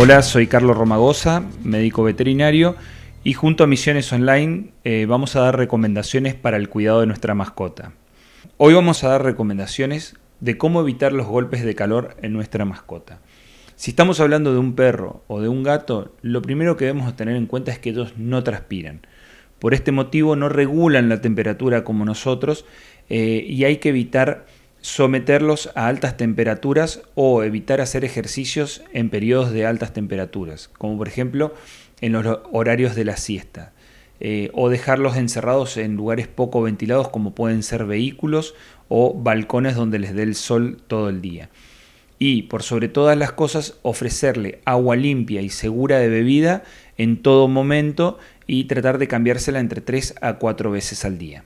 Hola, soy Carlos Romagosa, médico veterinario, y junto a Misiones Online eh, vamos a dar recomendaciones para el cuidado de nuestra mascota. Hoy vamos a dar recomendaciones de cómo evitar los golpes de calor en nuestra mascota. Si estamos hablando de un perro o de un gato, lo primero que debemos tener en cuenta es que ellos no transpiran. Por este motivo no regulan la temperatura como nosotros eh, y hay que evitar someterlos a altas temperaturas o evitar hacer ejercicios en periodos de altas temperaturas, como por ejemplo en los horarios de la siesta, eh, o dejarlos encerrados en lugares poco ventilados como pueden ser vehículos o balcones donde les dé el sol todo el día. Y por sobre todas las cosas, ofrecerle agua limpia y segura de bebida en todo momento y tratar de cambiársela entre 3 a 4 veces al día.